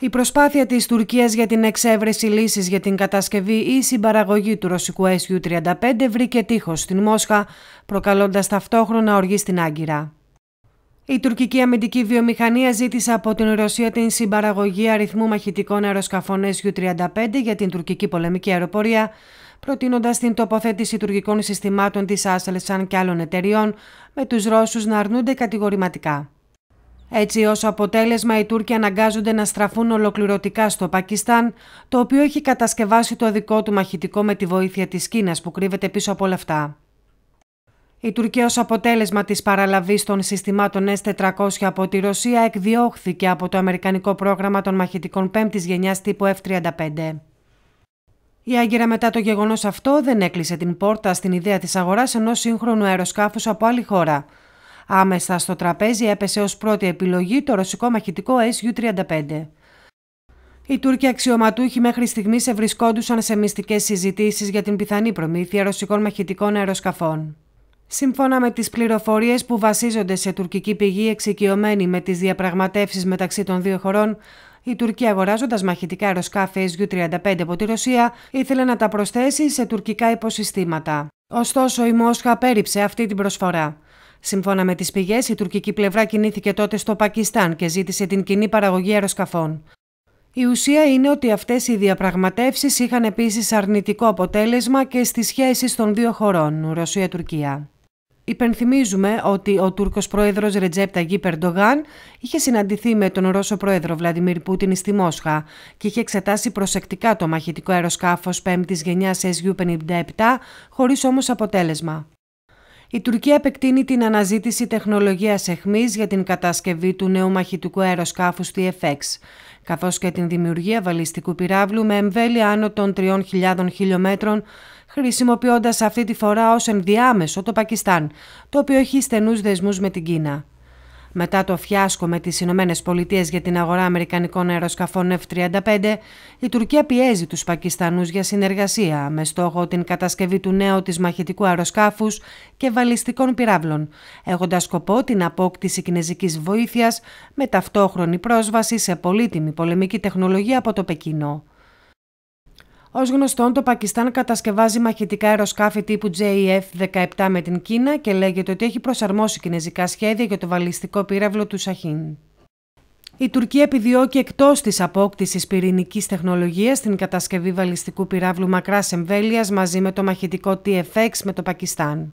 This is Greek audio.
Η προσπάθεια της Τουρκίας για την εξέβρεση λύσης για την κατασκευή ή συμπαραγωγή του ρωσικού SU-35 βρήκε τείχος στην Μόσχα, προκαλώντας ταυτόχρονα οργή στην Άγκυρα. Η τουρκική αμυντική βιομηχανία ζήτησε από την Ρωσία την συμπαραγωγή αριθμού μαχητικών αεροσκαφών SU-35 για την τουρκική πολεμική αεροπορία, προτείνοντας την τοποθέτηση τουρκικών συστημάτων της Άσελσαν και άλλων εταιριών, με τους Ρώσους να αρνούνται κατηγορηματικά. Έτσι, ως αποτέλεσμα, οι Τούρκοι αναγκάζονται να στραφούν ολοκληρωτικά στο Πακιστάν, το οποίο έχει κατασκευάσει το δικό του μαχητικό με τη βοήθεια της Κίνας που κρύβεται πίσω από όλα αυτά. Η Τουρκία ως αποτέλεσμα της παραλαβής των συστημάτων S-400 από τη Ρωσία εκδιώχθηκε από το Αμερικανικό πρόγραμμα των μαχητικων 5 5ης πέμπτης γενιάς τύπου F-35. Η Άγκυρα μετά το γεγονός αυτό δεν έκλεισε την πόρτα στην ιδέα της αγοράς ενός σύγχρονου αεροσκάφους από άλλη χώρα, Άμεσα στο τραπέζι έπεσε ως πρώτη επιλογή το ρωσικό μαχητικό SU-35. Οι Τούρκοι αξιωματούχοι μέχρι σε ευρισκόντουσαν σε μυστικές συζητήσεις για την πιθανή προμήθεια ρωσικών μαχητικών αεροσκαφών. Σύμφωνα με τις πληροφορίες που βασίζονται σε τουρκική πηγή εξοικειωμένη με τις διαπραγματεύσεις μεταξύ των δύο χωρών, η Τουρκία αγοράζοντας μαχητικά αεροσκάφη SU-35 από τη Ρωσία ήθελε να τα προσθέσει σε τουρκικά υποσυστήματα. Ωστόσο η Μόσχα απέρριψε αυτή την προσφορά. Σύμφωνα με τις πηγές, η τουρκική πλευρά κινήθηκε τότε στο Πακιστάν και ζήτησε την κοινή παραγωγή αεροσκαφών. Η ουσία είναι ότι αυτές οι διαπραγματεύσεις είχαν επίσης αρνητικό αποτέλεσμα και στις σχέσεις των δύο χωρών, Ρωσία-Τουρκία. Υπενθυμίζουμε ότι ο Τουρκο πρόεδρος Ρετζέπτα Γκί Περντογάν είχε συναντηθεί με τον Ρώσο πρόεδρο Βλαντιμίρ Πούτιν στη Μόσχα και είχε εξετάσει προσεκτικά το μαχητικο αεροσκαφο αεροσκάφος 5η γενιά SU-57 χωρίς όμως αποτέλεσμα. Η Τουρκία επεκτείνει την αναζήτηση τεχνολογίας εχμής για την κατασκευή του νέου μαχητικού αεροσκάφους TFX, καθώς και την δημιουργία βαλιστικού πυράβλου με εμβέλεια άνω των 3.000 χιλιόμετρων, χρησιμοποιώντας αυτή τη φορά ως ενδιάμεσο το Πακιστάν, το οποίο έχει στενούς δεσμούς με την Κίνα. Μετά το φιάσκο με τις Ηνωμένες Πολιτείες για την αγορά αμερικανικών αεροσκαφών F-35, η Τουρκία πιέζει τους Πακιστανούς για συνεργασία με στόχο την κατασκευή του νέου της μαχητικού αεροσκάφους και βαλιστικών πυράβλων, έχοντας σκοπό την απόκτηση κινέζικης βοήθειας με ταυτόχρονη πρόσβαση σε πολύτιμη πολεμική τεχνολογία από το Πεκίνο. Ως γνωστόν, το Πακιστάν κατασκευάζει μαχητικά αεροσκάφη τύπου JF-17 με την Κίνα και λέγεται ότι έχει προσαρμόσει κινέζικα σχέδια για το βαλιστικό πύραυλο του Σαχίν. Η Τουρκία επιδιώκει εκτός της απόκτησης πυρηνικής τεχνολογίας την κατασκευή βαλιστικού πυράβλου μακράς εμβέλειας μαζί με το μαχητικό TFX με το Πακιστάν.